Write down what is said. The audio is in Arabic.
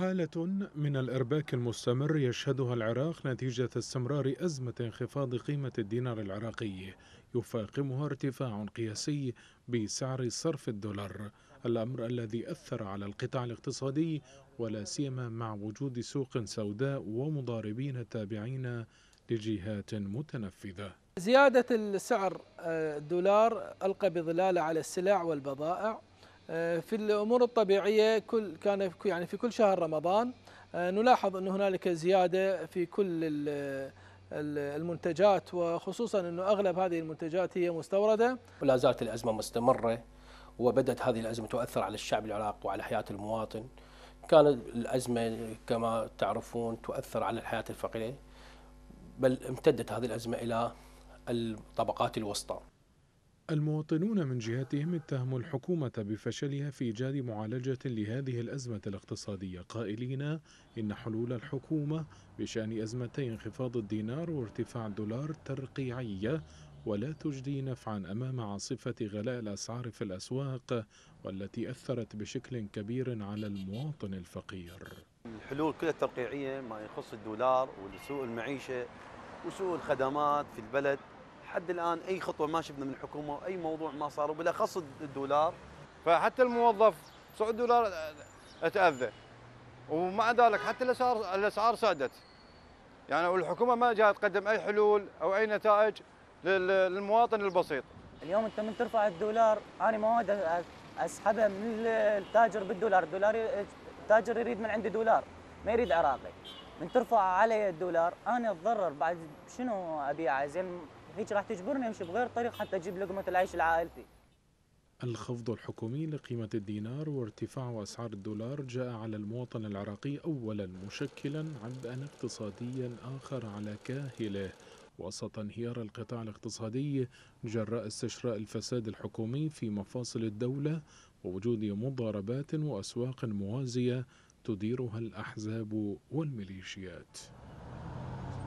حالة من الإرباك المستمر يشهدها العراق نتيجة استمرار أزمة انخفاض قيمة الدينار العراقي يفاقمها ارتفاع قياسي بسعر صرف الدولار الأمر الذي أثر على القطاع الاقتصادي ولا سيما مع وجود سوق سوداء ومضاربين تابعين لجهات متنفذة زيادة السعر آه، الدولار ألقى بظلاله على السلع والبضائع آه، في الامور الطبيعيه كل كان يعني في كل شهر رمضان آه، نلاحظ ان هنالك زياده في كل المنتجات وخصوصا انه اغلب هذه المنتجات هي مستورده ولا زالت الازمه مستمره وبدات هذه الازمه تؤثر على الشعب العراقي وعلى حياه المواطن كانت الازمه كما تعرفون تؤثر على الحياه الفقيره بل امتدت هذه الازمه الى الطبقات الوسطى المواطنون من جهتهم اتهموا الحكومة بفشلها في إيجاد معالجة لهذه الأزمة الاقتصادية قائلين إن حلول الحكومة بشأن أزمتي انخفاض الدينار وارتفاع الدولار ترقيعية ولا تجدي نفعا أمام عاصفة غلاء الأسعار في الأسواق والتي أثرت بشكل كبير على المواطن الفقير الحلول كلها ترقيعية ما يخص الدولار وسوء المعيشة وسوء الخدمات في البلد لحد الان اي خطوه ما شفنا من الحكومه واي موضوع ما صار وبالاخص الدولار فحتى الموظف صعود الدولار تاذى ومع ذلك حتى الاسعار الاسعار صعدت يعني والحكومه ما جاءت تقدم اي حلول او اي نتائج للمواطن البسيط اليوم انت من ترفع الدولار انا مواد اسحبها من التاجر بالدولار الدولار التاجر يريد من عندي دولار ما يريد عراقي من ترفع علي الدولار انا اتضرر بعد شنو ابيعه زين هيك راح تجبرني امشي بغير طريق حتى اجيب لقمه العيش لعائلتي الخفض الحكومي لقيمة الدينار وارتفاع أسعار الدولار جاء على المواطن العراقي أولا مشكلا عبئا اقتصاديا آخر على كاهله وسط انهيار القطاع الاقتصادي جراء استشراء الفساد الحكومي في مفاصل الدولة ووجود مضاربات وأسواق موازية تديرها الأحزاب والميليشيات